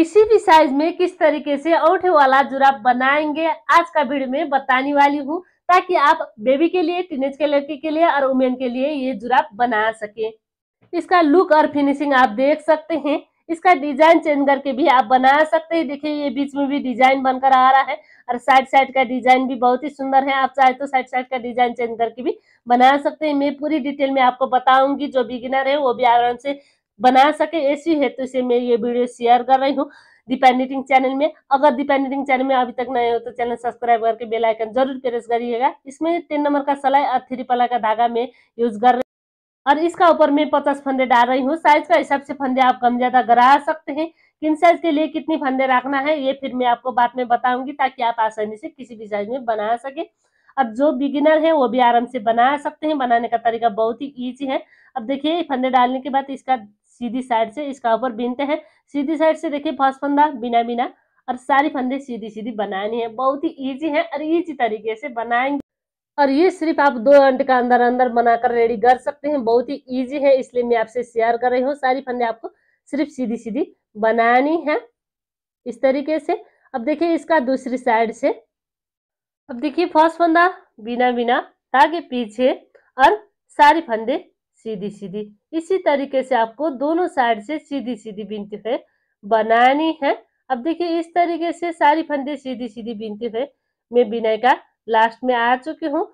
किसी भी साइज में किस तरीके से औठे वाला जुराब बनाएंगे आज का वीडियो में बताने वाली हूँ ताकि आप बेबी के लिए टीनेज के लड़के के लिए और वुमेन के लिए ये जुराब बना सके इसका लुक और फिनिशिंग आप देख सकते हैं इसका डिजाइन चेंज करके भी आप बना सकते हैं देखिए ये बीच में भी डिजाइन बनकर आ रहा है और साइड साइड का डिजाइन भी बहुत ही सुंदर है आप चाहे तो साइड साइड का डिजाइन चेंज करके भी बना सकते हैं मैं पूरी डिटेल में आपको बताऊंगी जो बिगिनर है वो भी आराम से बना सके ऐसी है तो इसे मैं ये वीडियो शेयर कर रही हूँ नीटिंग चैनल में अगर नीटिंग चैनल में अभी तक नए हो तो चैनल सब्सक्राइब करके बेल आइकन जरूर प्रेस करिएगा इसमें टेन नंबर का सलाई और थ्री पला का धागा में यूज कर रही और इसका ऊपर मैं पचास फंदे डाल रही हूँ साइज का हिसाब से फंदे आप कम ज्यादा गरा सकते हैं किन साइज के लिए कितनी फंदे रखना है ये फिर मैं आपको बाद में बताऊंगी ताकि आप आसानी से किसी भी साइज में बना सके अब जो बिगिनर है वो भी आराम से बना सकते हैं बनाने का तरीका बहुत ही ईजी है अब देखिए फंदे डालने के बाद इसका सीधी साइड से इसका ऊपर बीनते हैं सीधी साइड से देखिए फर्स्ट फंदा बिना बिना और सारी फंदे सीधी सीधी बनानी है बहुत ही इजी है और इजी तरीके से बनाएंगे और ये सिर्फ आप दो घंटे का अंदर अंदर बनाकर रेडी कर सकते हैं बहुत ही ईजी है इसलिए मैं आपसे शेयर कर रही हूँ सारी फंदे आपको सिर्फ सीधी सीधी बनानी है इस तरीके से अब देखिए इसका दूसरी साइड से अब देखिए फर्स्ट फंदा बिना बिना ताकि पीछे और सारी फंदे सीधी सीधी इसी तरीके से आपको दोनों साइड से सीधी सीधी बिनती हुए बनानी है अब देखिए इस तरीके से सारी फंदे सीधी सीधी बिनती हुए मैं बिनाई का लास्ट में आ चुकी हूँ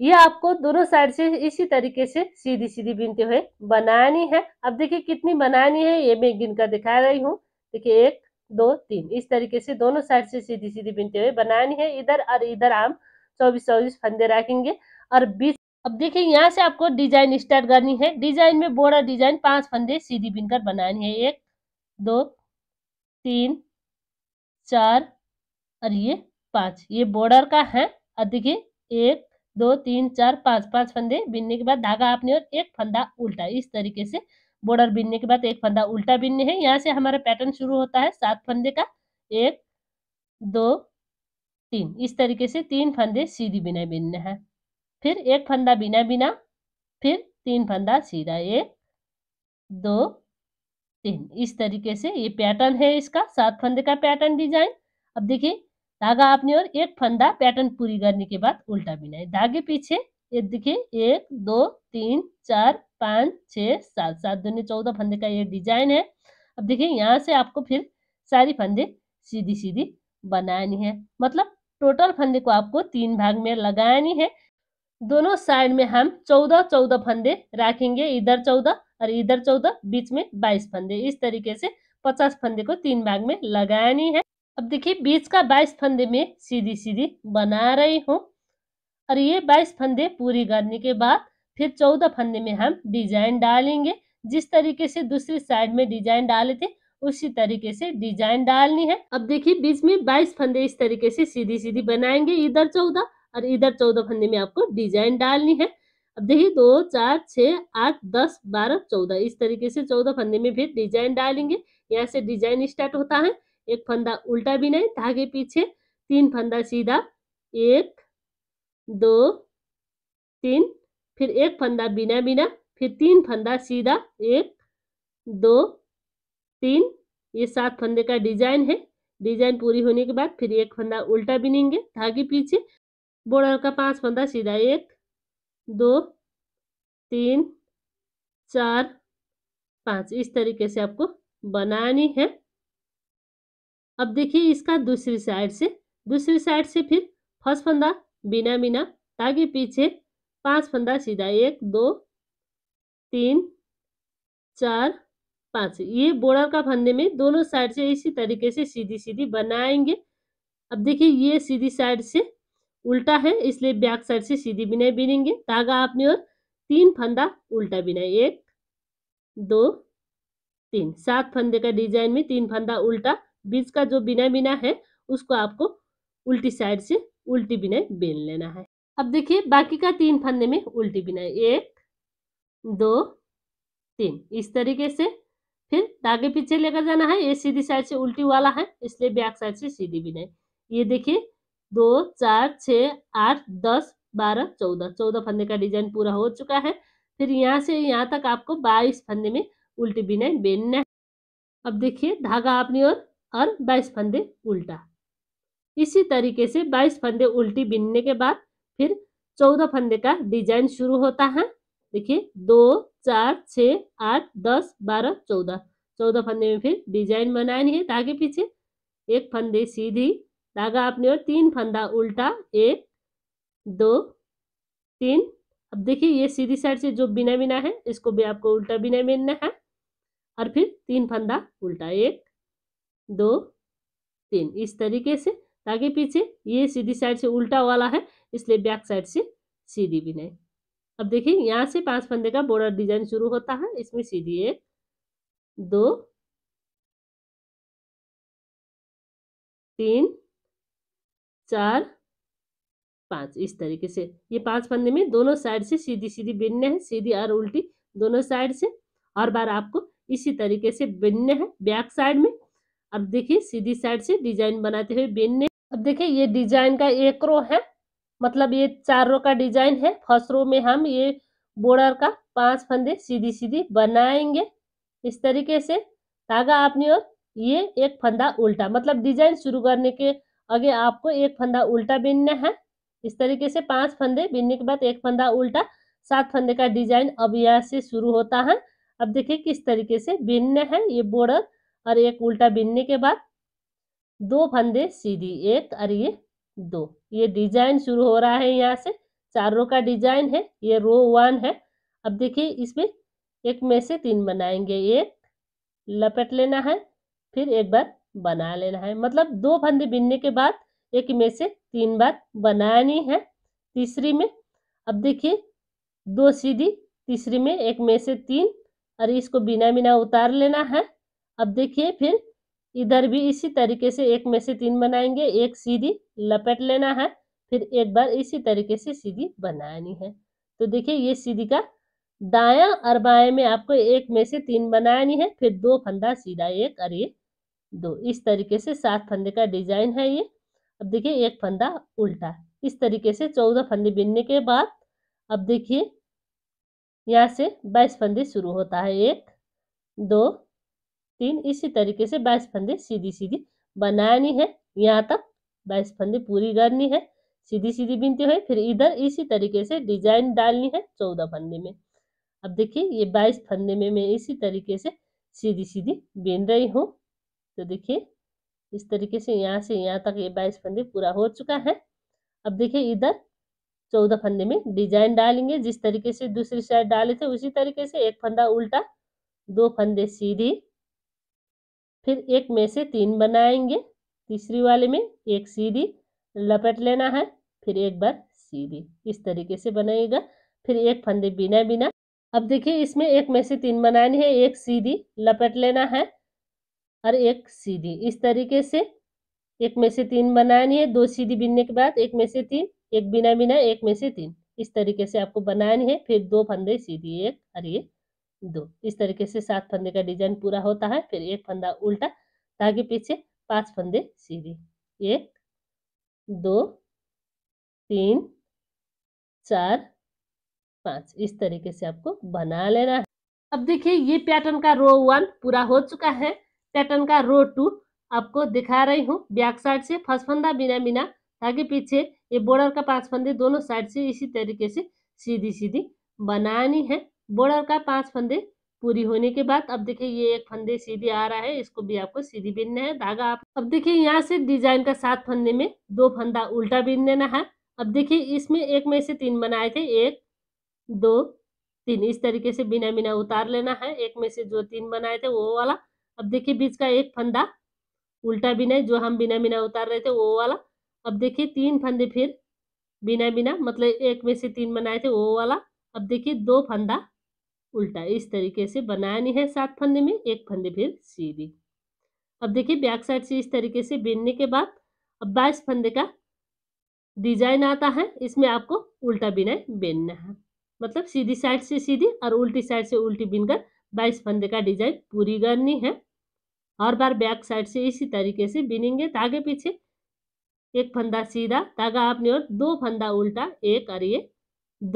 ये आपको दोनों साइड से इसी तरीके से सीधी सीधी बिनते हुए बनानी है अब देखिए कितनी बनानी है ये मैं गिनकर दिखा रही हूँ देखिए एक दो तीन इस तरीके से दोनों साइड से सीधी सीधी बिनते हुए बनानी है इधर और इधर हम चौबीस चौबीस फंदे रखेंगे और बीच अब देखिए यहाँ से आपको डिजाइन स्टार्ट करनी है डिजाइन में बोर्डर डिजाइन पांच फंदे सीधी बिनकर बनानी है एक दो तीन चार और ये पांच ये बॉर्डर का है और देखिए एक दो तीन चार पांच पांच फंदे बिनने के बाद धागा आपने और एक फंदा उल्टा इस तरीके से बॉर्डर बिनने के बाद एक फंदा उल्टा बिनने है यहाँ से हमारा पैटर्न शुरू होता है सात फंदे का एक दो तीन इस तरीके से तीन फंदे सीधी बिना बिनने हैं फिर एक फंदा बिना बिना फिर तीन फंदा सीधा एक दो तीन इस तरीके से ये पैटर्न है इसका सात फंदे का पैटर्न डिजाइन अब देखिए धागा आपने और एक फंदा पैटर्न पूरी करने के बाद उल्टा बिना है धागे पीछे ये देखिए एक दो तीन चार पाँच छः सात सात दो चौदह फंदे का ये डिजाइन है अब देखिए यहाँ से आपको फिर सारी फंदे सीधी सीधी बनानी है मतलब टोटल फंदे को आपको तीन भाग में लगानी है दोनों साइड में हम चौदह चौदह फंदे राखेंगे इधर चौदह और इधर चौदह बीच में बाईस फंदे इस तरीके से पचास फंदे को तीन भाग में लगानी है अब देखिए बीच का बाईस फंदे में सीधी सीधी बना रही हूँ और ये बाईस फंदे पूरी करने के बाद फिर चौदह फंदे में हम डिजाइन डालेंगे जिस तरीके से दूसरी साइड में डिजाइन डाले थे उसी तरीके से डिजाइन डालनी है अब देखिए बीच में बाईस फंदे इस तरीके से सीधी सीधी बनाएंगे इधर चौदह और इधर चौदह फंदे में आपको डिजाइन डालनी है अब देखिए दो चार छः आठ दस बारह चौदह इस तरीके से चौदह फंदे में फिर डिजाइन डालेंगे यहाँ से डिजाइन स्टार्ट होता है एक फंदा उल्टा भी नहीं धागे पीछे तीन फंदा सीधा एक दो तीन फिर एक फंदा बिना बिना फिर तीन फंदा सीधा एक दो तीन ये सात फंदे का डिजाइन है डिजाइन पूरी होने के बाद फिर एक फंदा उल्टा बिनेंगे धागे पीछे बोर्डर का पाँच फंदा सीधा एक दो तीन चार पाँच इस तरीके से आपको बनानी है अब देखिए इसका दूसरी साइड से दूसरी साइड से फिर फर्स्ट फंदा बिना बिना ताकि पीछे पांच फंदा सीधा एक दो तीन चार पाँच ये बोर्डर का फंदे में दोनों साइड से इसी तरीके से सीधी सीधी बनाएंगे अब देखिए ये सीधी साइड से उल्टा है इसलिए बैक साइड से सीधी बिनाई बिनेंगे धागा आपने और तीन फंदा उल्टा बिनाई एक दो तीन सात फंदे का डिजाइन में तीन फंदा उल्टा बीच का जो बिना बिना है उसको आपको उल्टी साइड से उल्टी बिनाई बिन लेना है अब देखिए बाकी का तीन फंदे में उल्टी बिनाई एक दो तीन इस तरीके से फिर धागे पीछे लेकर जाना है ये सीधी साइड से उल्टी वाला है इसलिए बैक साइड से सीधी बिनाई ये देखिए दो चार छ आठ दस बारह चौदह चौदह फंदे का डिजाइन पूरा हो चुका है फिर यहाँ से यहाँ तक आपको बाईस फंदे में उल्टी बिनाई बेनना है अब देखिए धागा अपनी और और बाईस फंदे उल्टा इसी तरीके से बाईस फंदे उल्टी बिनने के बाद फिर चौदह फंदे का डिजाइन शुरू होता है देखिए दो चार छ आठ दस बारह चौदह चौदह फंदे में फिर डिजाइन बनानी है ताकि पीछे एक फंदे सीधी धागा आपने और तीन फंदा उल्टा एक दो तीन अब देखिए ये सीधी साइड से जो बिना बिना है इसको भी आपको उल्टा बिना बिनना है और फिर तीन फंदा उल्टा एक दो तीन इस तरीके से ताकि पीछे ये सीधी साइड से उल्टा वाला है इसलिए बैक साइड से सीधी बिनाई अब देखिए यहाँ से पांच फंदे का बॉर्डर डिजाइन शुरू होता है इसमें सीधी एक दो तीन चार पाँच इस तरीके से ये पांच फंदे में दोनों साइड से सीधी सीधी बिनने हैं सीधी और उल्टी दोनों साइड से हर बार आपको इसी तरीके से बिनने हैं बैक साइड में अब देखिए सीधी साइड से डिजाइन बनाते हुए बिनने अब देखिए ये डिजाइन का एक रो है मतलब ये चार रो का डिजाइन है फर्स्ट रो में हम ये बॉर्डर का पांच फंदे सीधी सीधी बनाएंगे इस तरीके से धागा आपने और ये एक फंदा उल्टा मतलब डिजाइन शुरू करने के आगे आपको एक फंदा उल्टा बिनना है इस तरीके से पांच फंदे बिनने के बाद एक फंदा उल्टा सात फंदे का डिजाइन अब यहाँ से शुरू होता है अब देखिए किस तरीके से बिनने हैं ये बॉर्डर और एक उल्टा बिनने के बाद दो फंदे सीधी एक और ये दो ये डिजाइन शुरू हो रहा है यहाँ से चार रो का डिजाइन है ये रो वन है अब देखिए इसमें एक में से तीन बनाएंगे एक लपेट लेना है फिर एक बार बना लेना है मतलब दो फंदे बिनने के बाद एक में से तीन बार बनानी है तीसरी में अब देखिए दो सीधी तीसरी में एक में से तीन और इसको बिना बिना उतार लेना है अब देखिए फिर इधर भी इसी तरीके से एक में से तीन बनाएंगे एक सीधी लपेट लेना है फिर एक बार इसी तरीके से सीधी बनानी है तो देखिए ये सीधी का दाया और बाएं में आपको एक में से तीन बनानी है फिर दो फंदा सीधा एक और एक दो इस तरीके से सात फंदे का डिजाइन है ये अब देखिए एक फंदा उल्टा इस तरीके से चौदह फंदे बिनने के बाद अब देखिए यहाँ से बाईस फंदे शुरू होता है एक दो तीन इसी तरीके से बाईस फंदे सीधी सीधी बनानी है यहाँ तक बाईस फंदे पूरी करनी है सीधी सीधी बिनती हुई फिर इधर इसी तरीके से डिजाइन डालनी है चौदह फंदे में अब देखिए ये बाईस फंदे में मैं इसी तरीके से सीधी सीधी बिन रही हूँ तो देखिए इस तरीके से यहाँ से यहाँ तक ये बाईस फंदे पूरा हो चुका है अब देखिए इधर चौदह फंदे में डिजाइन डालेंगे जिस तरीके से दूसरी साइड डाले थे उसी तरीके से एक फंदा उल्टा दो फंदे सीधी फिर एक में से तीन बनाएंगे तीसरी वाले में एक सीधी लपेट लेना है फिर एक बार सीधी इस तरीके से बनाएगा फिर एक फंदे बिना बिना अब देखिए इसमें एक में से तीन बनानी है एक सीधी लपेट लेना है और एक सीधी इस तरीके से एक में से तीन बनानी है दो सीधी बिनने के बाद एक में से तीन एक बिना बिना एक में से तीन इस तरीके से आपको बनानी है फिर दो फंदे सीधी एक और ये दो इस तरीके से सात फंदे का डिजाइन पूरा होता है फिर एक फंदा उल्टा ताकि पीछे पांच फंदे सीधी एक दो तीन चार पांच इस तरीके से आपको बना लेना है अब देखिए ये पैटर्न का रो वन पूरा हो चुका है पैटर्न का रो टू आपको दिखा रही हूँ बैक साइड से फर्स्ट फंदा बिना बिना ताकि पीछे ये बॉर्डर का पांच फंदे दोनों साइड से इसी तरीके से सीधी सीधी बनानी है बॉर्डर का पांच फंदे पूरी होने के बाद अब देखिए ये एक फंदे सीधी आ रहा है इसको भी आपको सीधी बीनना है धागा आप अब देखिए यहाँ से डिजाइन का सात फंदे में दो फंदा उल्टा बीन देना है अब देखिए इसमें एक में से तीन बनाए थे एक दो तीन इस तरीके से बिना बिना उतार लेना है एक में से जो तीन बनाए थे वो वाला अब देखिए बीच का एक फंदा उल्टा बिना जो हम बिना बिना उतार रहे थे वो वाला अब देखिए तीन फंदे फिर बिना बिना मतलब एक में से तीन बनाए थे वो वाला अब देखिए दो फंदा उल्टा इस तरीके से नहीं है सात फंदे में एक फंदे फिर सीधी अब देखिए बैक साइड से इस तरीके से बिनने के बाद अब बाईस फंदे का डिजाइन आता है इसमें आपको उल्टा बिनाई बिनना है मतलब सीधी साइड से सीधी और उल्टी साइड से उल्टी बिनकर बाईस फंदे का डिजाइन पूरी करनी है हर बार बैक साइड से इसी तरीके से बिनेंगे धागे पीछे एक फंदा सीधा धागा आपने और दो फंदा उल्टा एक और ये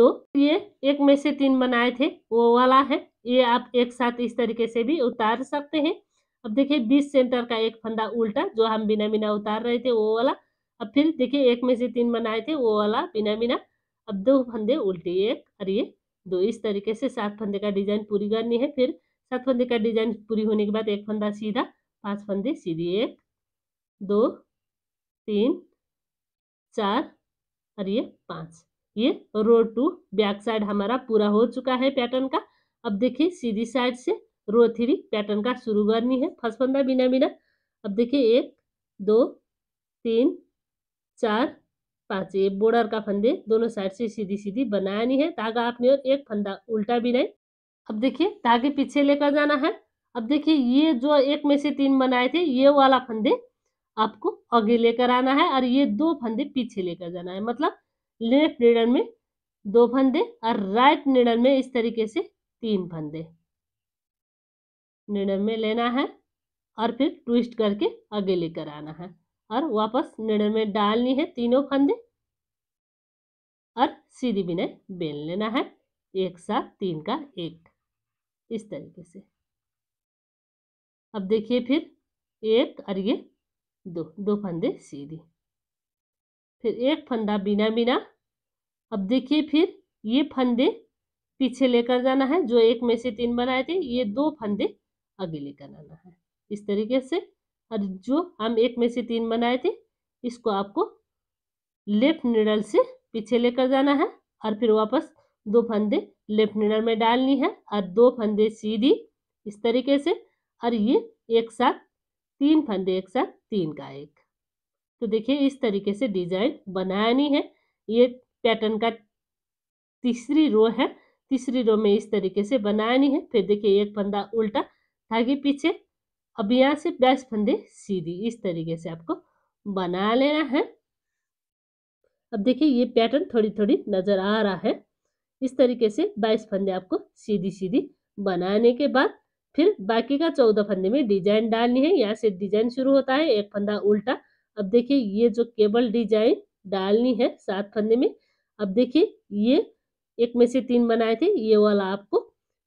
दो ये एक में से तीन बनाए थे वो वाला है ये आप एक साथ इस तरीके से भी उतार सकते हैं अब देखिए बीस सेंटर का एक फंदा उल्टा जो हम बिना बिना उतार रहे थे वो वाला अब फिर देखिए एक में से तीन बनाए थे वो वाला बिना बिना अब दो फंदे उल्टे एक और ये दो इस तरीके से सात फंदे का डिजाइन पूरी करनी है फिर सात फंदे का डिजाइन पूरी होने के बाद एक फंदा सीधा पांच फंदे सीधी एक दो तीन चार और ये पांच ये रो टू बैक साइड हमारा पूरा हो चुका है पैटर्न का अब देखिए सीधी साइड से रो थ्री पैटर्न का शुरू करनी है फर्स्ट फंदा बिना बिना अब देखिए एक दो तीन चार पाँच ये बॉर्डर का फंदे दोनों साइड से सीधी सीधी बनानी है ताकि आपने और एक फंदा उल्टा बिनाई अब देखिए धागे पीछे लेकर जाना है अब देखिए ये जो एक में से तीन बनाए थे ये वाला फंदे आपको आगे लेकर आना है और ये दो फंदे पीछे लेकर जाना है मतलब लेफ्ट निडल में दो फंदे और राइट निडल में इस तरीके से तीन फंदे निडल में लेना है और फिर ट्विस्ट करके आगे लेकर आना है और वापस निडल में डालनी है तीनों फंदे और सीधी बिना बेल लेना है एक साथ तीन का एक इस तरीके से अब देखिए फिर एक और ये दो दो फंदे सीधे फिर एक फंदा बिना बिना अब देखिए फिर ये फंदे पीछे लेकर जाना है जो एक में से तीन बनाए थे ये दो फंदे आगे लेकर आना है इस तरीके से और जो हम एक में से तीन बनाए थे इसको आपको लेफ्ट निडल से पीछे लेकर जाना है और फिर वापस दो फंदे लेफ्टिनर में डालनी है और दो फंदे सीधी इस तरीके से और ये एक साथ तीन फंदे एक साथ तीन का एक तो देखिए इस तरीके से डिजाइन बनानी है ये पैटर्न का तीसरी रो है तीसरी रो में इस तरीके से बनानी है फिर देखिए एक फंदा उल्टा धागे पीछे अब यहाँ से दस फंदे सीधी इस तरीके से आपको बना लेना है अब देखिए ये पैटर्न थोड़ी थोड़ी नज़र आ रहा है इस तरीके से बाईस फंदे आपको सीधी सीधी बनाने के बाद फिर बाकी का चौदह फंदे में डिजाइन डालनी है यहाँ से डिजाइन शुरू होता है एक फंदा उल्टा अब देखिए ये जो केबल डिजाइन डालनी है सात फंदे में अब देखिए ये एक में से तीन बनाए थे ये वाला आपको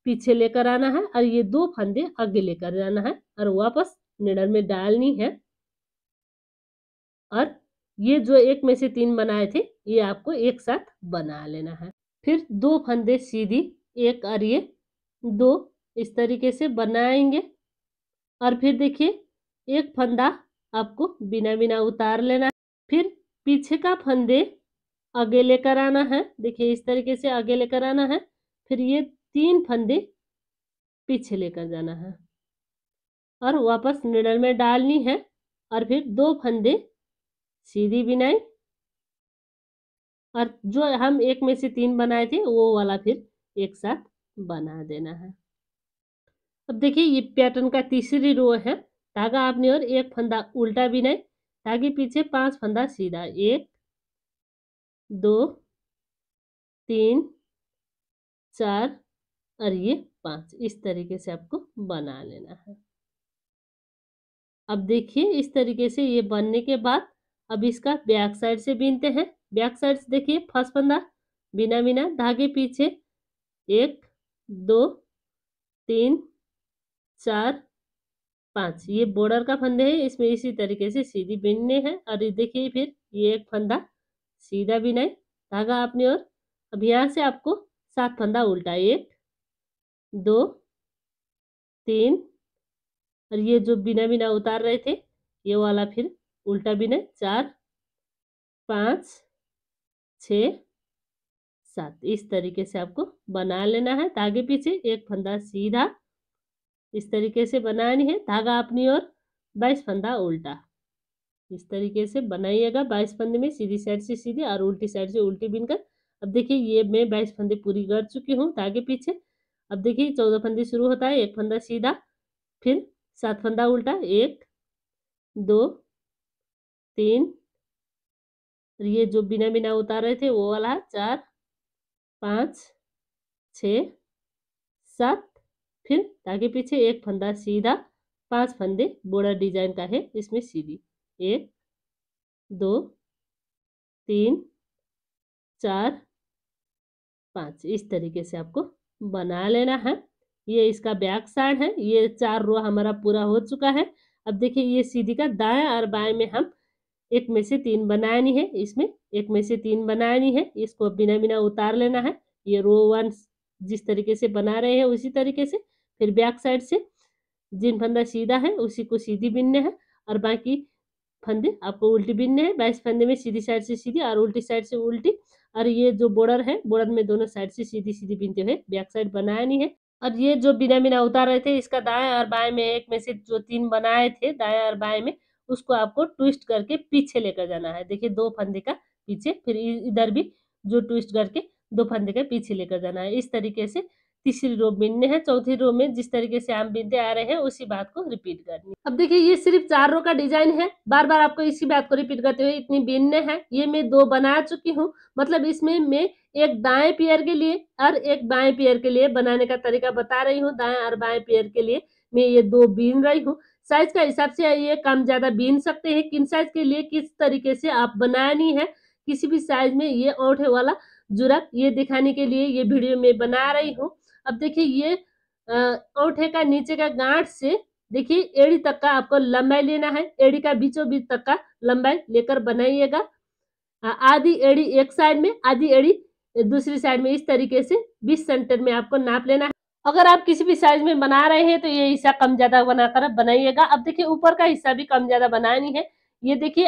पीछे लेकर आना है और ये दो फंदे आगे लेकर जाना है और वापस निडर में डालनी है और ये जो एक में से तीन बनाए थे ये आपको एक साथ बना लेना है फिर दो फंदे सीधी एक और ये दो इस तरीके से बनाएंगे और फिर देखिए एक फंदा आपको बिना बिना उतार लेना है फिर पीछे का फंदे आगे लेकर आना है देखिए इस तरीके से आगे लेकर आना है फिर ये तीन फंदे पीछे लेकर जाना है और वापस निडल में डालनी है और फिर दो फंदे सीधी बिनाई और जो हम एक में से तीन बनाए थे वो वाला फिर एक साथ बना देना है अब देखिए ये पैटर्न का तीसरी रो है धागा आपने और एक फंदा उल्टा नहीं धागे पीछे पांच फंदा सीधा एक दो तीन चार और ये पांच इस तरीके से आपको बना लेना है अब देखिए इस तरीके से ये बनने के बाद अब इसका बैक साइड से बीनते हैं बैक साइड से देखिए फर्स्ट फंदा बिना बिना धागे पीछे एक दो तीन चार पाँच ये बॉर्डर का फंदे है इसमें इसी तरीके से सीधी बिनने हैं और देखिए फिर ये एक फंदा सीधा बिनाए धागा आपने और अब यहाँ से आपको सात फंदा उल्टा एक दो तीन और ये जो बिना बिना उतार रहे थे ये वाला फिर उल्टा बिना चार पाँच छ सात इस तरीके से आपको बना लेना है धागे पीछे एक फंदा सीधा इस तरीके से बनानी है धागा अपनी ओर बाईस फंदा उल्टा इस तरीके से बनाइएगा बाईस फंदे में सीधी साइड से सीधी और उल्टी साइड से उल्टी बिनकर अब देखिए ये मैं बाईस फंदे पूरी कर चुकी हूँ धागे पीछे अब देखिए चौदह फंदे शुरू होता है एक फंदा सीधा फिर सात फंदा उल्टा एक दो तीन और तो ये जो बिना बिना उतार रहे थे वो वाला चार पाँच छ सात फिर ताकि पीछे एक फंदा सीधा पांच फंदे बॉर्डर डिजाइन का है इसमें सीधी एक दो तीन चार पाँच इस तरीके से आपको बना लेना है ये इसका बैक साइड है ये चार रो हमारा पूरा हो चुका है अब देखिए ये सीधी का दाएं और बाएं में हम एक में से तीन बनाया नहीं है इसमें एक में से तीन बनाया नहीं है इसको बिना बिना उतार लेना है ये रो वन जिस तरीके से बना रहे हैं उसी तरीके से फिर बैक साइड से जिन फंदा सीधा है उसी को सीधी बिनने हैं और बाकी फंदे आपको उल्टी बिनने हैं बाईस फंदे में सीधी साइड से सीधी और उल्टी साइड से उल्टी और ये जो बॉर्डर है बॉर्डर में दोनों साइड से सीधी सीधी बिनते हुए बैक साइड बनाया नहीं है और ये जो बिना बिना उतार रहे थे इसका दाएं और बाएं में एक में से जो तीन बनाए थे दाएं और बाएं में उसको आपको ट्विस्ट करके पीछे लेकर जाना है देखिए दो फंदे का पीछे फिर इधर भी जो ट्विस्ट करके दो फंदे का पीछे लेकर जाना है इस तरीके से तीसरी रो बीनने हैं चौथी रो में जिस तरीके से आम बीनते आ रहे हैं उसी बात को रिपीट करनी अब देखिए ये सिर्फ चार रो का डिजाइन है बार बार आपको इसी बात को रिपीट करते हुए इतनी बीनने हैं ये मैं दो बना चुकी हूँ मतलब इसमें मैं एक दाएं पेयर के लिए और एक बाएं पेयर के लिए बनाने का तरीका बता रही हूँ दाएं और बाएं पेयर के लिए मैं ये दो बीन रही हूँ साइज का हिसाब से ये कम ज़्यादा बीन सकते हैं किन साइज के लिए किस तरीके से आप बनानी है किसी भी साइज में ये औठे वाला जुराक ये दिखाने के लिए ये वीडियो में बना रही हूँ अब देखिए ये औठे का नीचे का गांठ से देखिए एड़ी तक का आपको लंबाई लेना है एड़ी का बीचों बीच तक का लंबाई लेकर बनाइएगा आधी एड़ी एक साइड में आधी एड़ी दूसरी साइड में इस तरीके से बीस सेंटर में आपको नाप लेना है अगर आप किसी भी साइज में बना रहे हैं तो ये हिस्सा कम ज्यादा बनाकर आप बनाइएगा अब देखिए ऊपर का हिस्सा भी कम ज्यादा बनानी है ये देखिए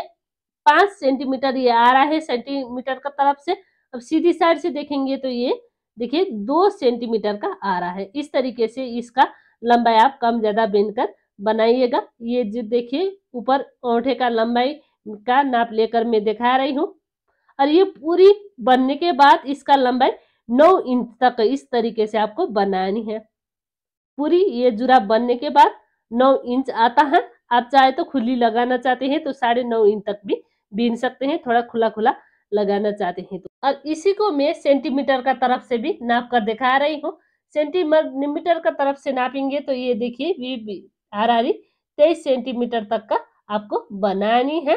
पांच सेंटीमीटर ये आ रहा है सेंटीमीटर का तरफ से अब सीधी साइड से देखेंगे तो ये देखिए दो सेंटीमीटर का आ रहा है इस तरीके से इसका लंबाई आप कम ज्यादा कर बनाइएगा ये जो देखिए ऊपर औंठे का लंबाई का नाप लेकर मैं दिखा रही हूँ और ये पूरी बनने के बाद इसका लंबाई नौ इंच तक इस तरीके से आपको बनानी है पूरी ये जुराब बनने के बाद नौ इंच आता है आप चाहे तो खुली लगाना चाहते हैं तो साढ़े नौ इंच तक भी बीन सकते हैं थोड़ा खुला खुला लगाना चाहते हैं तो और इसी को मैं सेंटीमीटर का तरफ से भी नाप कर दिखा रही हूँ सेंटीमीटर का तरफ से नापेंगे तो ये देखिए आर आरी तेईस सेंटीमीटर तक का आपको बनानी है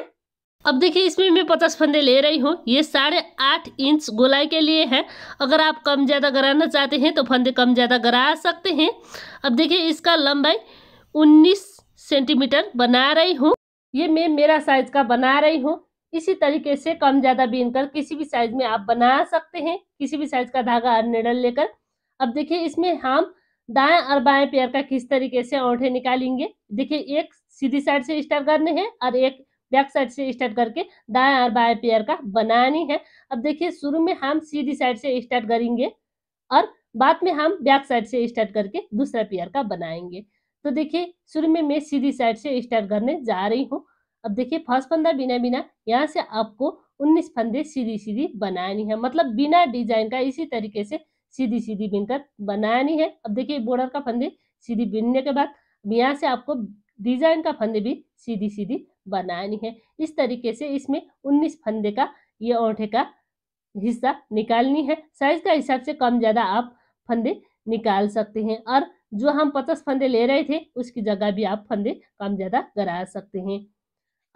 अब देखिए इसमें मैं पचास फंदे ले रही हूँ ये साढ़े आठ इंच गोलाई के लिए है अगर आप कम ज़्यादा गराना चाहते हैं तो फंदे कम ज़्यादा गरा सकते हैं अब देखिए इसका लंबाई उन्नीस सेंटीमीटर बना रही हूँ ये मैं मेरा साइज का बना रही हूँ इसी तरीके से कम ज़्यादा बीन कर किसी भी साइज में आप बना सकते हैं किसी भी साइज का धागा और निडल लेकर अब देखिए इसमें हम दाएं और बाएं पैर का किस तरीके से औंठे निकालेंगे देखिए एक सीधी साइड से स्टार्ट करने हैं और एक बैक साइड से स्टार्ट करके दाएं और बाएं पेयर का बनानी है अब देखिए शुरू में हम सीधी साइड से स्टार्ट करेंगे और बाद में हम बैक साइड से स्टार्ट करके दूसरा पेयर का बनाएंगे तो देखिए शुरू में मैं सीधी साइड से स्टार्ट करने जा रही हूँ अब देखिए फर्स्ट फंदा बिना बिना यहाँ से आपको उन्नीस फंदे सीधी सीधी बनानी है मतलब बिना डिजाइन का इसी तरीके से सीधी सीधी बिनकर बनानी है अब देखिए बॉर्डर का फंदे सीधी बिनने के बाद यहाँ से आपको डिजाइन का फंदे भी सीधी सीधी बनानी है इस तरीके से इसमें उन्नीस फंदे का ये औंठे का हिस्सा निकालनी है साइज का हिसाब से कम ज़्यादा आप फंदे निकाल सकते हैं और जो हम पचास फंदे ले रहे थे उसकी जगह भी आप फंदे कम ज़्यादा गरा सकते हैं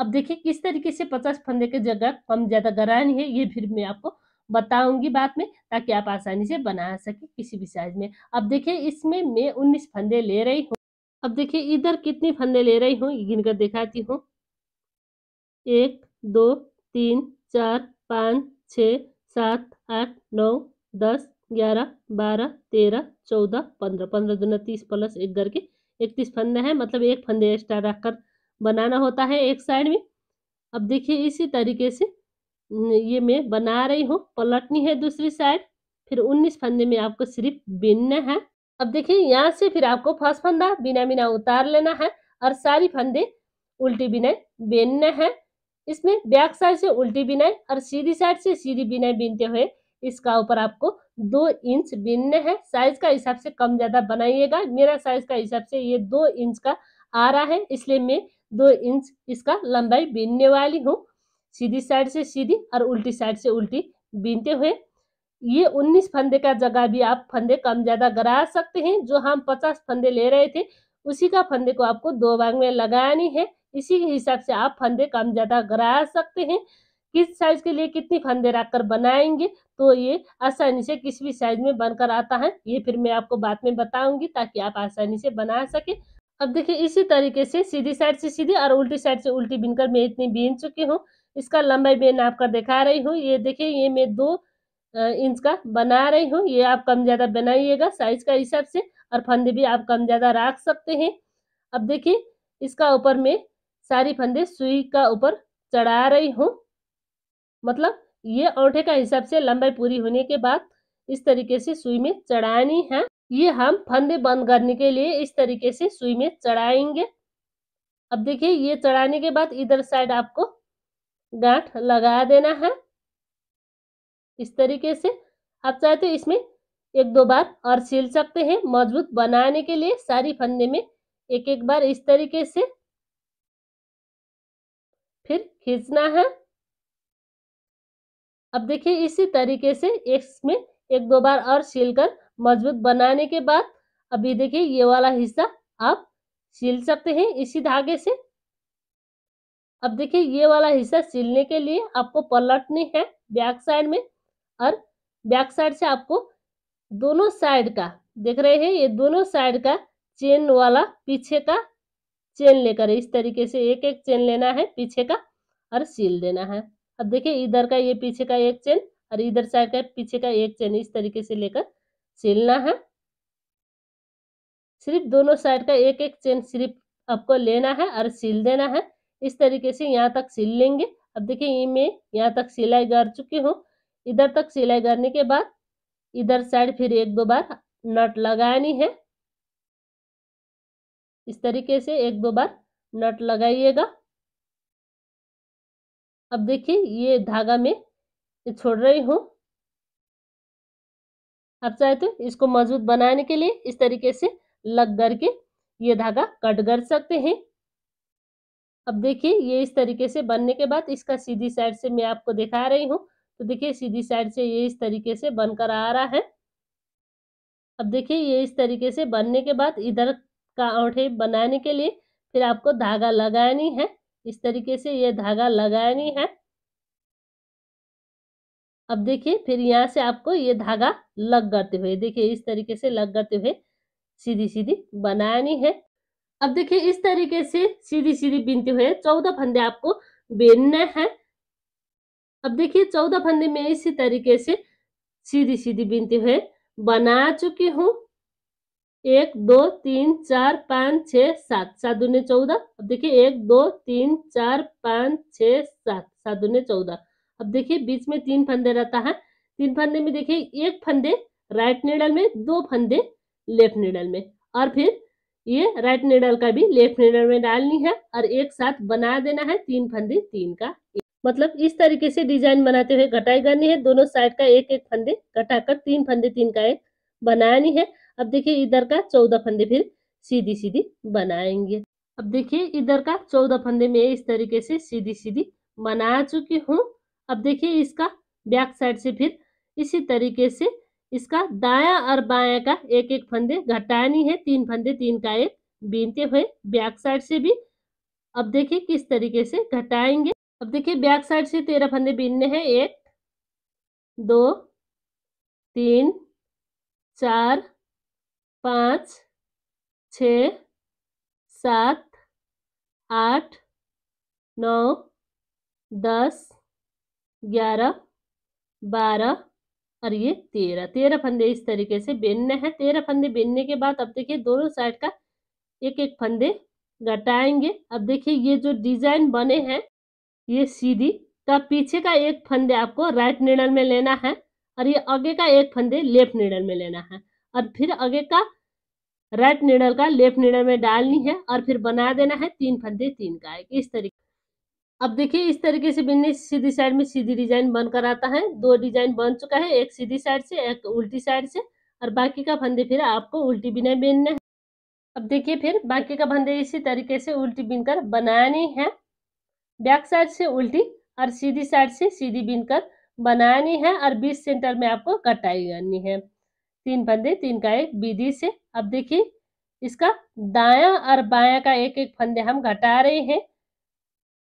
अब देखिए किस तरीके से पचास फंदे की जगह कम ज़्यादा गरानी है ये फिर मैं आपको बताऊंगी बाद में ताकि आप आसानी से बना सके किसी भी साइज में अब देखिए इसमें मैं उन्नीस फंदे ले रही हूँ अब देखिए इधर कितनी फंदे ले रही हूँ गिनकर दिखाती हूँ एक दो तीन चार पाँच छः सात आठ नौ दस ग्यारह बारह तेरह चौदह पंद्रह पंद्रह दूना तीस प्लस एक करके इकतीस फंदे हैं मतलब एक फंदे एक्स्ट्रा रखकर बनाना होता है एक साइड में अब देखिए इसी तरीके से ये मैं बना रही हूँ पलटनी है दूसरी साइड फिर उन्नीस फंदे में आपको सिर्फ बिनना है अब देखिए यहाँ से फिर आपको फर्स्ट फंदा बिना बिना उतार लेना है और सारी फंदे उल्टी बिना बेनना है इसमें बैक साइड से उल्टी बिनाई और सीधी साइड से सीधी बिनाई बीनते हुए इसका ऊपर आपको दो इंच बीनने हैं साइज का हिसाब से कम ज़्यादा बनाइएगा मेरा साइज का हिसाब से ये दो इंच का आ रहा है इसलिए मैं दो इंच इसका लंबाई बीनने वाली हूँ सीधी साइड से सीधी और उल्टी साइड से उल्टी बीनते हुए ये 19 फंदे का जगह भी आप फंदे कम ज़्यादा गरा सकते हैं जो हम 50 फंदे ले रहे थे उसी का फंदे को आपको दो भाग में लगानी है इसी के हिसाब से आप फंदे कम ज़्यादा करा सकते हैं किस साइज के लिए कितनी फंदे रखकर बनाएंगे तो ये आसानी से किस भी साइज में बनकर आता है ये फिर मैं आपको बाद में बताऊंगी ताकि आप आसानी से बना सके अब देखिए इसी तरीके से सीधी साइड से सीधी और उल्टी साइड से उल्टी कर मैं इतनी बीन चुकी हूँ इसका लंबाई मैं नाप कर दिखा रही हूँ ये देखिए ये मैं दो इंच का बना रही हूँ ये आप कम ज़्यादा बनाइएगा साइज का हिसाब से और फंदे भी आप कम ज़्यादा रख सकते हैं अब देखिए इसका ऊपर मैं सारी फंदे सुई का ऊपर चढ़ा रही हूँ मतलब ये औठे का हिसाब से लंबाई पूरी होने के बाद इस तरीके से सुई में चढ़ानी है ये हम फंदे बंद करने के लिए इस तरीके से सुई में चढ़ाएंगे अब देखिए ये चढ़ाने के बाद इधर साइड आपको गांठ लगा देना है इस तरीके से आप चाहे तो इसमें एक दो बार और सिल सकते हैं मजबूत बनाने के लिए सारी फंदे में एक एक बार इस तरीके से फिर खींचना है अब देखिए इसी तरीके से एक्स में एक दो बार और सील कर मजबूत बनाने के बाद अभी देखिए ये वाला हिस्सा आप सील सकते हैं इसी धागे से अब देखिए ये वाला हिस्सा सिलने के लिए आपको पलटनी है बैक साइड में और बैक साइड से आपको दोनों साइड का देख रहे हैं ये दोनों साइड का चेन वाला पीछे का चेन लेकर इस तरीके से एक एक चेन लेना है पीछे का और सिल देना है अब देखिए इधर का ये पीछे का एक चेन और इधर साइड का पीछे का एक चेन इस तरीके से लेकर सिलना है सिर्फ दोनों साइड का एक एक चेन सिर्फ आपको लेना है और सिल देना है इस तरीके से यहाँ तक सिल लेंगे अब देखिए ये मैं यहाँ तक सिलाई कर चुकी हूँ इधर तक सिलाई करने के बाद इधर साइड फिर एक दो बार नट लगानी है इस तरीके से एक दो बार नट लगाइएगा अब देखिए ये धागा में छोड़ रही हूँ आप चाहे तो इसको मजबूत बनाने के लिए इस तरीके से लग करके ये धागा कट कर सकते हैं अब देखिए ये इस तरीके से बनने के बाद इसका सीधी साइड से मैं आपको दिखा रही हूँ तो देखिए सीधी साइड से ये इस तरीके से बनकर आ रहा है अब देखिए ये इस तरीके से बनने के बाद इधर का औंठे बनाने के लिए फिर आपको धागा लगानी है इस तरीके से ये धागा लगानी है अब देखिए फिर यहाँ से आपको ये धागा लग करते हुए देखिए इस तरीके से लग करते हुए सीधी सीधी बनानी है अब देखिए इस तरीके से सीधी सीधी बिनते हुए चौदह फंदे आपको बीनना है अब देखिए चौदह फंदे में इसी तरीके से सीधी सीधी बिनते हुए बना चुकी हूँ एक दो तीन चार पाँच छः सात सात दुने चौदह अब देखिए एक दो तीन चार पाँच छः सात सात दुने चौदह अब देखिए बीच में तीन फंदे रहता है तीन फंदे में देखिए एक फंदे राइट निडल में दो फंदे लेफ्ट निडल में और फिर ये राइट निडल का भी लेफ्ट निडल में डालनी है और एक साथ बना देना है तीन फंदे तीन का मतलब इस तरीके से डिजाइन बनाते हुए घटाई करनी है दोनों साइड का एक एक फंदे घटाकर तीन फंदे तीन का एक बनानी है अब देखिए इधर का चौदह फंदे फिर सीधी सीधी बनाएंगे अब देखिए इधर का चौदह फंदे में इस तरीके से सीधी सीधी बना चुकी हूँ अब देखिए इसका बैक साइड से फिर इसी तरीके से इसका दाया और बाया का एक एक फंदे घटानी है तीन फंदे तीन का एक बीनते हुए बैक साइड से भी अब देखिए किस तरीके से घटाएंगे अब देखिए बैक साइड से तेरह फंदे बीनने हैं एक दो तीन चार पाँच छ सात आठ नौ दस ग्यारह बारह और ये तेरह तेरह फंदे इस तरीके से बेनने हैं तेरह फंदे बेनने के बाद अब देखिए दोनों साइड का एक एक फंदे घटाएंगे अब देखिए ये जो डिजाइन बने हैं ये सीधी तो पीछे का एक फंदे आपको राइट निडल में लेना है और ये आगे का एक फंदे लेफ्ट निडल में लेना है और फिर आगे का राइट निडल का लेफ्ट निडल में डालनी है और फिर बना देना है तीन फंदे तीन का एक इस तरीके अब देखिए इस तरीके से बिजनेस सीधी साइड में सीधी डिजाइन बनकर आता है दो डिजाइन बन चुका है एक सीधी साइड से एक उल्टी साइड से और बाकी का फंदे फिर आपको उल्टी बिना बिनना है अब देखिए फिर बाकी का फंदे इसी तरीके से उल्टी कर बनानी है बैक साइड से उल्टी और सीधी साइड से सीधी कर बनानी है और बीस सेंटर में आपको कटाई करनी है तीन फंदे तीन का एक विधि से अब देखिए इसका दाया और बाया का एक एक फंदे हम घटा रहे हैं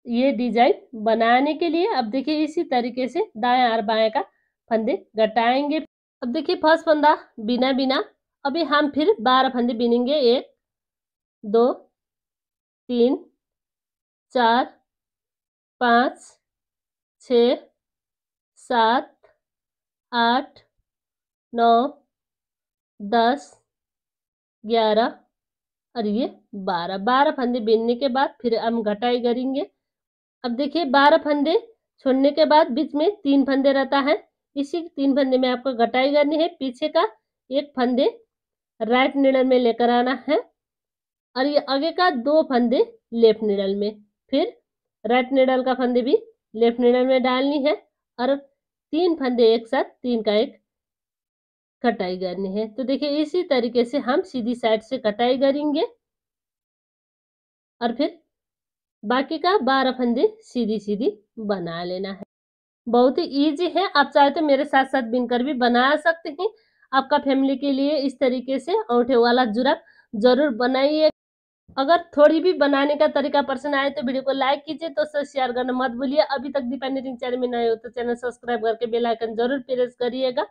ये डिजाइन बनाने के लिए अब देखिए इसी तरीके से दाया और बाया का फंदे घटाएंगे अब देखिए फर्स्ट फंदा बिना बिना अभी हम फिर बारह फंदे बिनेंगे एक दो तीन चार पाँच छ सात आठ नौ दस ग्यारह और ये बारह बारह फंदे बीनने के बाद फिर हम घटाई करेंगे अब देखिए बारह फंदे छोड़ने के बाद बीच में तीन फंदे रहता है इसी तीन फंदे में आपको घटाई करनी है पीछे का एक फंदे राइट निडल में लेकर आना है और ये आगे का दो फंदे लेफ्ट निडल में फिर राइट निडल का फंदे भी लेफ्ट निडल में डालनी है और तीन फंदे एक साथ तीन का एक कटाई करनी है तो देखिए इसी तरीके से हम सीधी साइड से कटाई करेंगे और फिर बाकी का बारह फंदे सीधी सीधी बना लेना है बहुत ही ईजी है आप चाहे तो मेरे साथ साथ बिनकर भी बना सकते हैं आपका फैमिली के लिए इस तरीके से औठे वाला जुराब जरूर बनाइए अगर थोड़ी भी बनाने का तरीका पसंद आए तो वीडियो को लाइक कीजिए दोस्तों शेयर करना मत भूलिए अभी तक दीपा नितिन चैनल में नए हो तो चैनल सब्सक्राइब करके बेल आइकन जरूर प्रेस करिएगा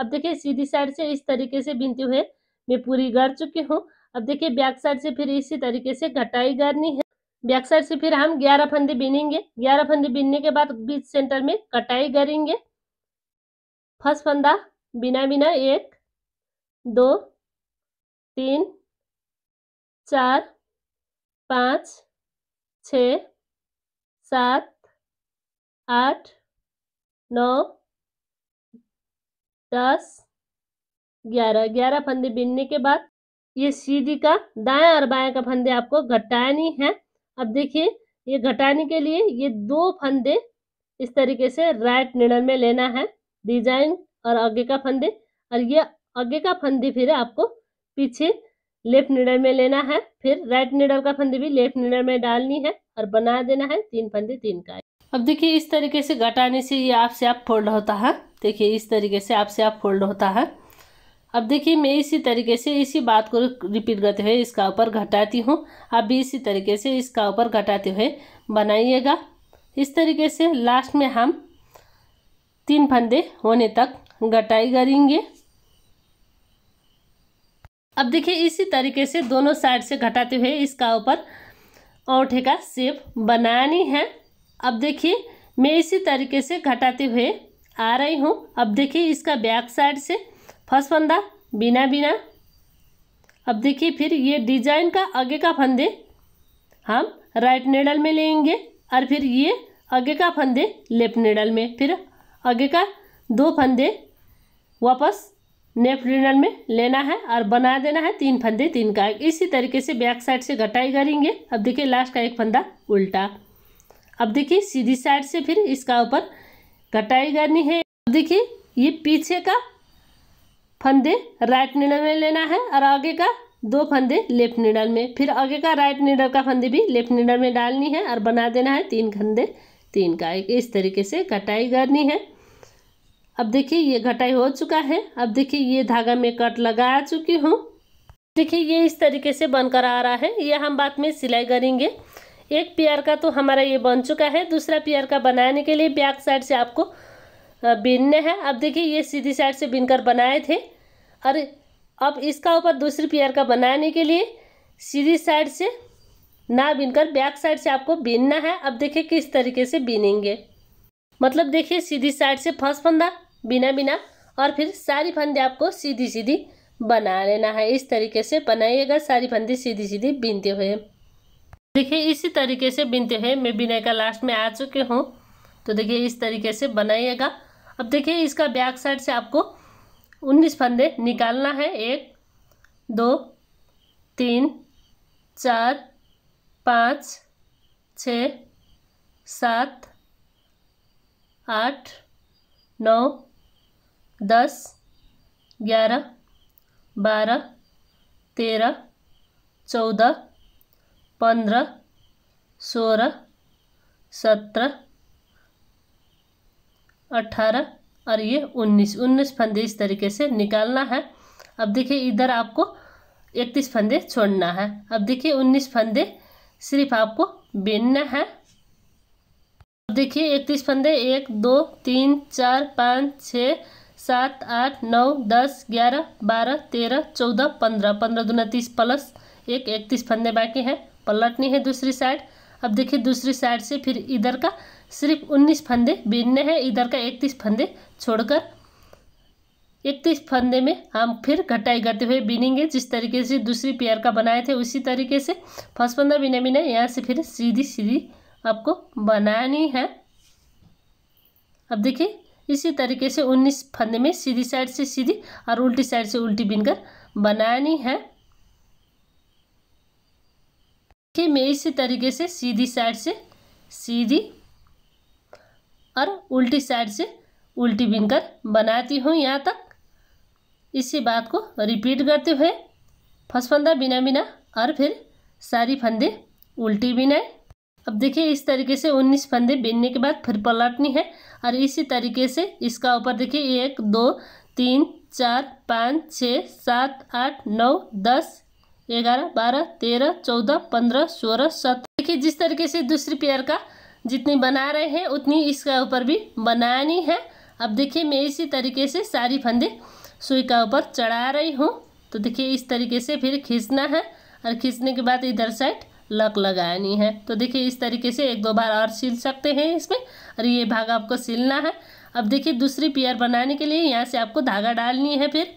अब देखिए सीधी साइड से इस तरीके से बिनती हुए मैं पूरी गढ़ चुकी हूँ अब देखिए बैक साइड से फिर इसी तरीके से घटाई करनी है बैक साइड से फिर हम ग्यारह फंदे बिनेंगे ग्यारह फंदे बिनने के बाद बीच सेंटर में कटाई करेंगे फर्स्ट फंदा बिना बिना एक दो तीन चार पाँच छ सात आठ नौ दस ग्यारह ग्यारह फंदे बिनने के बाद ये सीधी का दाया और बाया का फंदे आपको घटानी है अब देखिए ये घटाने के लिए ये दो फंदे इस तरीके से राइट निडल में लेना है डिजाइन और आगे का फंदे और ये आगे का फंदे फिर आपको पीछे लेफ्ट निडल में लेना है फिर राइट निडल का फंदे भी लेफ्ट निडल में डालनी है और बना देना है तीन फंदे तीन का अब देखिए इस तरीके से घटाने से ये आपसे आप फोल्ड होता है देखिए इस तरीके से आपसे आप फोल्ड होता है अब देखिए मैं इसी तरीके से इसी बात को रिपीट करते हुए इसका ऊपर घटाती हूँ आप भी इसी तरीके से इसका ऊपर घटाते हुए बनाइएगा इस तरीके से लास्ट में हम तीन फंदे होने तक घटाई करेंगे अब देखिए इसी तरीके से दोनों साइड से घटाते हुए इसका ऊपर औठे का सेप बनानी है अब देखिए मैं इसी तरीके से घटाते हुए आ रही हूँ अब देखिए इसका बैक साइड से फर्स्ट फंदा बिना बिना अब देखिए फिर ये डिजाइन का आगे का फंदे हम राइट नेडल में लेंगे और फिर ये आगे का फंदे लेफ्ट नेडल में फिर आगे का दो फंदे वापस लेफ्ट नेडल में लेना है और बना देना है तीन फंदे तीन का इसी तरीके से बैक साइड से घटाई करेंगे अब देखिए लास्ट का एक फंदा उल्टा अब देखिए सीधी साइड से फिर इसका ऊपर कटाई करनी है अब देखिए ये पीछे का फंदे राइट निडल में लेना है और आगे का दो फंदे लेफ्ट निडल में फिर आगे का राइट निडल का फंदे भी लेफ्ट निडल में डालनी है और बना देना है तीन फंदे तीन का एक इस तरीके से कटाई करनी है अब देखिए ये घटाई हो चुका है अब देखिए ये धागा में कट लगा चुकी हूँ देखिए ये इस तरीके से बनकर आ रहा है ये हम बाद में सिलाई करेंगे एक पेयर का तो हमारा ये बन चुका है दूसरा पेयर का बनाने के लिए बैक साइड से आपको बीनना है अब देखिए ये सीधी साइड से बीन कर बनाए थे और अब इसका ऊपर दूसरी पेयर का बनाने के लिए सीधी साइड से ना बीनकर बैक साइड से आपको बीनना है अब देखिए किस तरीके से बीनेंगे मतलब देखिए सीधी साइड से फर्स्ट फंदा बिना बिना और फिर सारी फंदे आपको सीधी सीधी बना लेना है इस तरीके से बनाइएगा सारी फंदी सीधी सीधी बीनते हुए देखिए इसी तरीके से बिनते हैं मैं बिनाई का लास्ट में आ चुके हूँ तो देखिए इस तरीके से बनाइएगा अब देखिए इसका बैक साइड से आपको उन्नीस फंदे निकालना है एक दो तीन चार पाँच छ सात आठ नौ दस ग्यारह बारह तेरह चौदह पंद्रह सोलह सत्रह अठारह और ये उन्नीस उन्नीस फंदे इस तरीके से निकालना है अब देखिए इधर आपको इकतीस फंदे छोड़ना है अब देखिए उन्नीस फंदे सिर्फ आपको बिनना है अब देखिए इकतीस फंदे एक दो तीन चार पाँच छः सात आठ नौ दस ग्यारह बारह तेरह चौदह पंद्रह पंद्रह दूना तीस प्लस एक इकतीस फंदे बाकी हैं पलटनी है दूसरी साइड अब देखिए दूसरी साइड से फिर इधर का सिर्फ उन्नीस फंदे बीनने हैं इधर का इकतीस फंदे छोड़कर इकतीस फंदे में हम फिर घटाई करते हुए बीनेंगे जिस तरीके से दूसरी पेयर का बनाए थे उसी तरीके से फर्स्ट फंदा बिने बिना यहाँ से फिर सीधी सीधी आपको बनानी है अब देखिए इसी तरीके से उन्नीस फंदे में सीधी साइड से सीधी और उल्टी साइड से उल्टी बीन कर बनानी है देखिए मैं इसी तरीके से सीधी साइड से सीधी और उल्टी साइड से उल्टी बिनकर बनाती हूँ यहाँ तक इसी बात को रिपीट करते हुए फर्स्ट फंदा बिना बिना और फिर सारी फंदे उल्टी बिनाए अब देखिए इस तरीके से 19 फंदे बिनने के बाद फिर पलटनी है और इसी तरीके से इसका ऊपर देखिए एक दो तीन चार पाँच छः सात आठ नौ दस ग्यारह बारह तेरह चौदह पंद्रह सोलह सत्रह देखिए जिस तरीके से दूसरी पेयर का जितनी बना रहे हैं उतनी इसका ऊपर भी बनानी है अब देखिए मैं इसी तरीके से सारी फंदे सुई का ऊपर चढ़ा रही हूँ तो देखिए इस तरीके से फिर खींचना है और खींचने के बाद इधर साइड लक लगानी है तो देखिए इस तरीके से एक दो बार और सिल सकते हैं इसमें और ये भाग आपको सिलना है अब देखिए दूसरी पेयर बनाने के लिए यहाँ से आपको धागा डालनी है फिर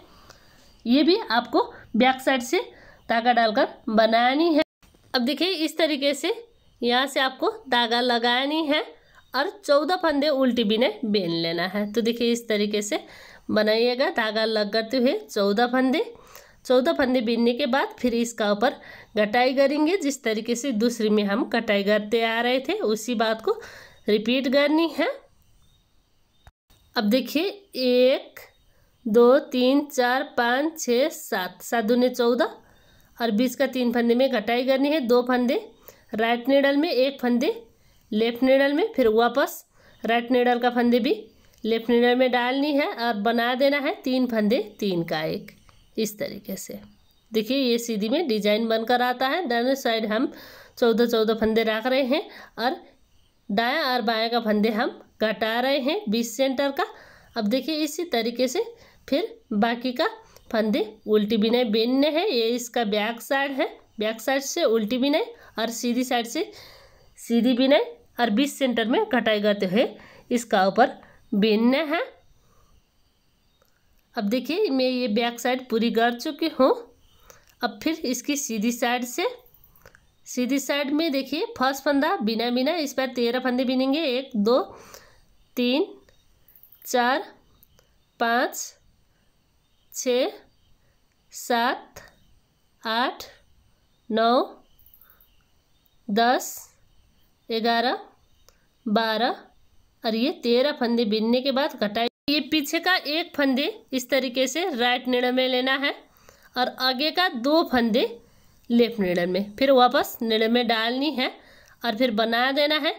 ये भी आपको बैक साइड से धागा डालकर बनानी है अब देखिए इस तरीके से यहाँ से आपको धागा लगानी है और चौदह फंदे उल्टी बिने बेन लेना है तो देखिए इस तरीके से बनाइएगा धागा लगाते हुए चौदह फंदे चौदह फंदे बीनने के बाद फिर इसका ऊपर कटाई करेंगे जिस तरीके से दूसरी में हम कटाई करते आ रहे थे उसी बात को रिपीट करनी है अब देखिए एक दो तीन चार पाँच छः सात सात दूने चौदह और बीच का तीन फंदे में कटाई करनी है दो फंदे राइट नेडल में एक फंदे लेफ्ट नेडल में फिर वापस राइट नेडल का फंदे भी लेफ्ट नेडल में डालनी है और बना देना है तीन फंदे तीन का एक इस तरीके से देखिए ये सीधी में डिजाइन बनकर आता है दोनों साइड हम चौदह चौदह फंदे रख रहे हैं और दाया और बाया का फंदे हम घटा रहे हैं बीस सेंटर का अब देखिए इसी तरीके से फिर बाकी का फंदे उल्टी बिनाई बेनने हैं ये इसका बैक साइड है बैक साइड से उल्टी बिनाई और सीधी साइड से सीधी बिनाई और बीच सेंटर में कटाई करते हुए इसका ऊपर बिनने हैं अब देखिए मैं ये बैक साइड पूरी कर चुकी हूँ अब फिर इसकी सीधी साइड से सीधी साइड में देखिए फर्स्ट फंदा बिना बिना इस पर तेरह फंदे बिनेंगे एक दो तीन चार पाँच छः सात आठ नौ दस ग्यारह बारह और ये तेरह फंदे बिनने के बाद घटाए ये पीछे का एक फंदे इस तरीके से राइट निर्णय में लेना है और आगे का दो फंदे लेफ्ट निर्णय में फिर वापस निर्णय में डालनी है और फिर बना देना है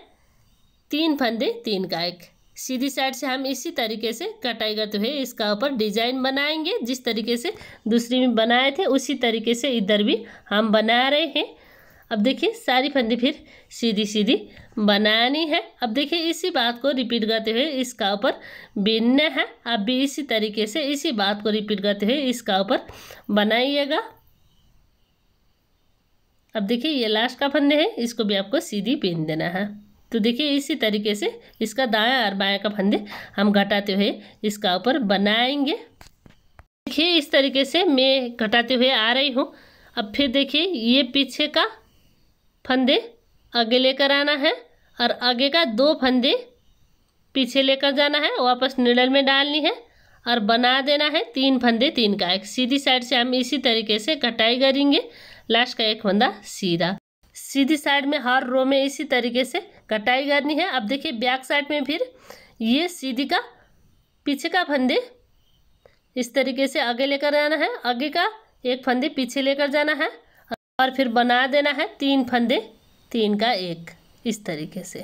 तीन फंदे तीन का एक सीधी साइड से हम इसी तरीके से कटाई करते हुए इसका ऊपर डिजाइन बनाएंगे जिस तरीके से दूसरी में बनाए थे उसी तरीके से इधर भी हम बना रहे हैं अब देखिए सारी फंदी फिर सीधी सीधी बनानी है अब देखिए इसी बात को रिपीट करते हुए इसका ऊपर बीनना है अब भी इसी तरीके से इसी बात को रिपीट करते हुए इसका ऊपर बनाइएगा अब देखिए ये लास्ट का फंदे है इसको भी आपको सीधी बीन देना है तो देखिए इसी तरीके से इसका दाया और बाया का फंदे हम घटाते हुए इसका ऊपर बनाएंगे देखिए इस तरीके से मैं घटाते हुए आ रही हूँ अब फिर देखिए ये पीछे का फंदे आगे लेकर आना है और आगे का दो फंदे पीछे लेकर जाना है वापस निडल में डालनी है और बना देना है तीन फंदे तीन का एक सीधी साइड से हम इसी तरीके से कटाई करेंगे लास्ट का एक फंदा सीधा सीधी साइड में हर रो में इसी तरीके से कटाई करनी है अब देखिए बैक साइड में फिर ये सीधी का पीछे का फंदे इस तरीके से आगे लेकर जाना है आगे का एक फंदे पीछे लेकर जाना है और फिर बना देना है तीन फंदे तीन का एक इस तरीके से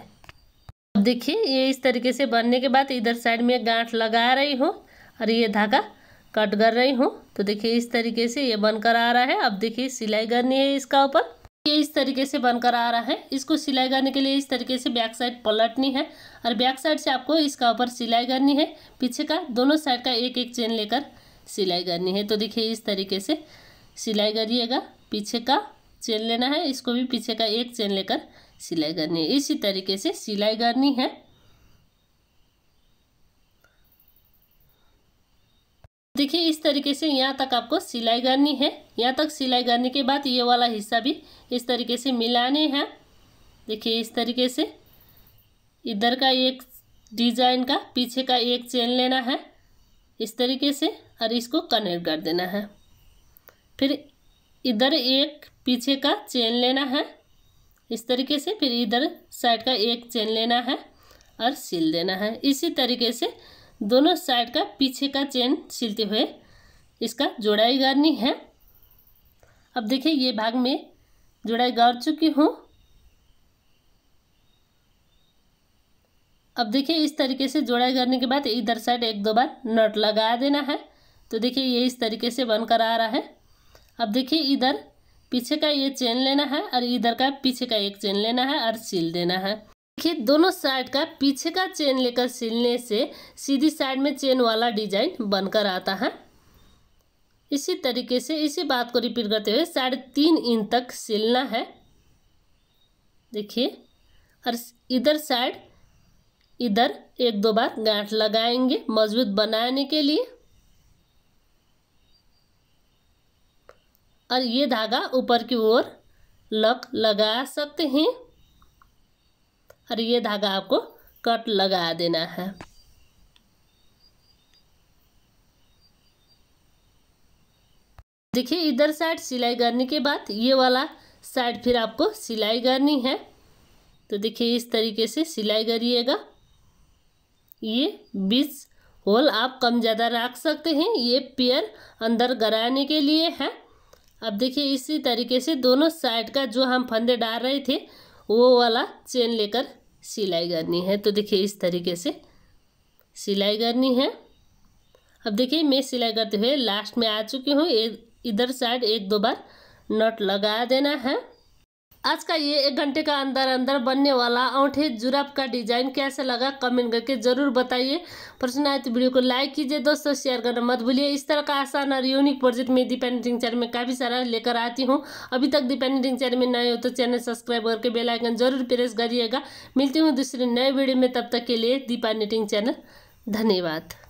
अब देखिए ये इस तरीके से बनने के बाद इधर साइड में गांठ लगा रही हूँ और ये धागा कट कर रही हूँ तो देखिए इस तरीके से ये बनकर आ रहा है अब देखिए सिलाई करनी है इसका ऊपर ये इस तरीके से बनकर आ रहा है इसको सिलाई करने के लिए इस तरीके से बैक साइड पलटनी है और बैक साइड से आपको इसका ऊपर सिलाई करनी है पीछे का दोनों साइड का एक एक चेन लेकर सिलाई करनी है तो देखिए इस तरीके से सिलाई करिएगा पीछे का चेन लेना है इसको भी पीछे का एक चेन लेकर सिलाई करनी है इसी तरीके से सिलाई करनी है देखिए इस तरीके से यहाँ तक आपको सिलाई करनी है यहाँ तक सिलाई करने के बाद ये वाला हिस्सा भी इस तरीके से मिलाने हैं देखिए इस तरीके से इधर का एक डिजाइन का पीछे का एक चेन लेना है इस तरीके से और इसको कनेक्ट कर देना है फिर इधर एक पीछे का चेन लेना है इस तरीके से फिर इधर साइड का एक चेन लेना है और सिल देना है इसी तरीके से दोनों साइड का पीछे का चेन सिलते हुए इसका जोड़ाई गारनी है अब देखिए ये भाग में जोड़ाई गार चुकी हूँ अब देखिए इस तरीके से जोड़ाई करने के बाद इधर साइड एक दो बार नट लगा देना है तो देखिए ये इस तरीके से बनकर आ रहा है अब देखिए इधर पीछे का ये चेन लेना है और इधर का पीछे का एक चेन लेना है और सिल देना है देखिए दोनों साइड का पीछे का चेन लेकर सिलने से सीधी साइड में चेन वाला डिजाइन बनकर आता है इसी तरीके से इसी बात को रिपीट करते हुए साढ़े तीन इंच तक सिलना है देखिए और इधर साइड इधर एक दो बार गांठ लगाएंगे मजबूत बनाने के लिए और ये धागा ऊपर की ओर लक लगा सकते हैं और ये धागा आपको कट लगा देना है देखिए इधर साइड सिलाई करने के बाद ये वाला साइड फिर आपको सिलाई करनी है तो देखिए इस तरीके से सिलाई करिएगा ये बीस होल आप कम ज़्यादा रख सकते हैं ये पेयर अंदर गराने के लिए है अब देखिए इसी तरीके से दोनों साइड का जो हम फंदे डाल रहे थे वो वाला चेन लेकर सिलाई करनी है तो देखिए इस तरीके से सिलाई करनी है अब देखिए मैं सिलाई करते हुए लास्ट में आ चुकी हूँ इधर साइड एक दो बार नट लगा देना है आज का ये एक घंटे का अंदर अंदर बनने वाला औंठे जुराब का डिजाइन कैसा लगा कमेंट करके ज़रूर बताइए पसंद आए तो वीडियो को लाइक कीजिए दोस्तों शेयर करना मत भूलिए इस तरह का आसान और यूनिक प्रोजेक्ट में डिपेंडिंग चैनल में काफ़ी सारा लेकर आती हूँ अभी तक डिपेंडिंग चैनल में नए हो तो चैनल सब्सक्राइब करके बेलाइकन जरूर प्रेस करिएगा मिलती हूँ दूसरे नए वीडियो में तब तक के लिए दीपा नेटिंग चैनल धन्यवाद